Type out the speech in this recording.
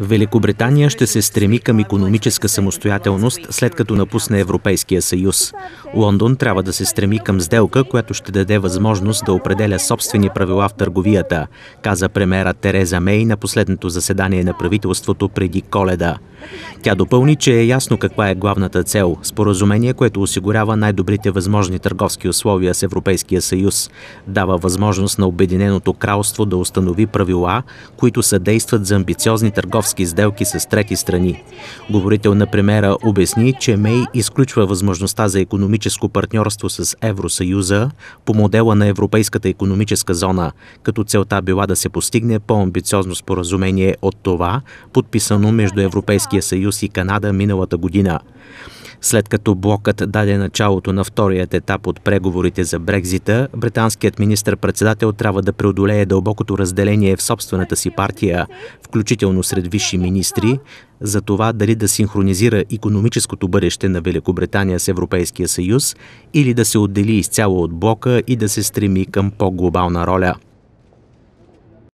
Великобритания ще се стреми към економическа самостоятелност след като напусне Европейския съюз. Лондон трябва да се стреми към сделка, която ще даде възможност да определя собствени правила в търговията, каза премера Тереза Мей на последното заседание на правителството преди коледа. Тя допълни, че е ясно каква е главната цел – споразумение, което осигурява най-добрите възможни търговски условия с Европейския съюз, дава възможност на Обединеното кралство да установи правила, които съдействат за амбициозни търговски търговски сделки с трети страни. Говорител на премера обясни, че Мей изключва възможността за економическо партньорство с Евросъюза по модела на Европейската економическа зона, като целта била да се постигне по-амбициозно споразумение от това, подписано между Европейския съюз и Канада миналата година. След като блокът даде началото на вторият етап от преговорите за Брекзита, британският министр-председател трябва да преодолее дълбокото разделение в собствената си партия, включително сред висши министри, за това дали да синхронизира економическото бъдеще на Великобритания с Европейския съюз или да се отдели изцяло от блока и да се стреми към по-глобална роля –